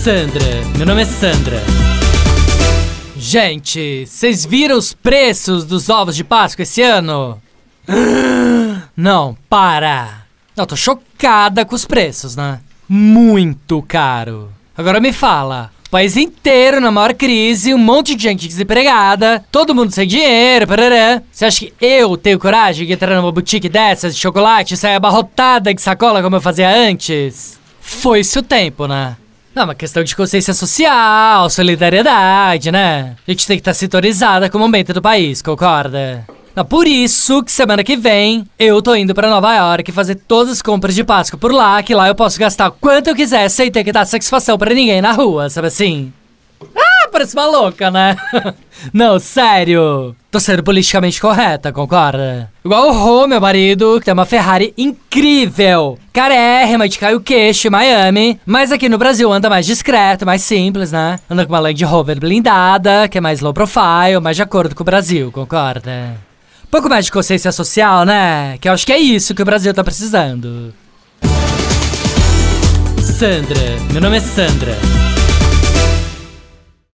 Sandra. Meu nome é Sandra. Gente, vocês viram os preços dos ovos de Páscoa esse ano? Não, para. Eu tô chocada com os preços, né? Muito caro. Agora me fala, o país inteiro na maior crise, um monte de gente desempregada, todo mundo sem dinheiro, parará. Você acha que eu tenho coragem de entrar numa boutique dessas de chocolate e sair abarrotada de sacola como eu fazia antes? Foi-se o tempo, né? Não, é uma questão de consciência social, solidariedade, né? A gente tem que estar tá sintonizada com o momento do país, concorda? Não, por isso que semana que vem eu tô indo para Nova York fazer todas as compras de Páscoa por lá, que lá eu posso gastar quanto eu quiser sem ter que dar satisfação para ninguém na rua, sabe assim? Ah, parece uma louca, né? Não, sério. Tô sendo politicamente correta, concorda? Igual o Rô, meu marido, que tem uma Ferrari incrível. Carérrima de cai o queixo em Miami. Mas aqui no Brasil anda mais discreto, mais simples, né? Anda com uma Land Rover blindada, que é mais low profile, mais de acordo com o Brasil, concorda? Pouco mais de consciência social, né? Que eu acho que é isso que o Brasil tá precisando. Sandra, meu nome é Sandra.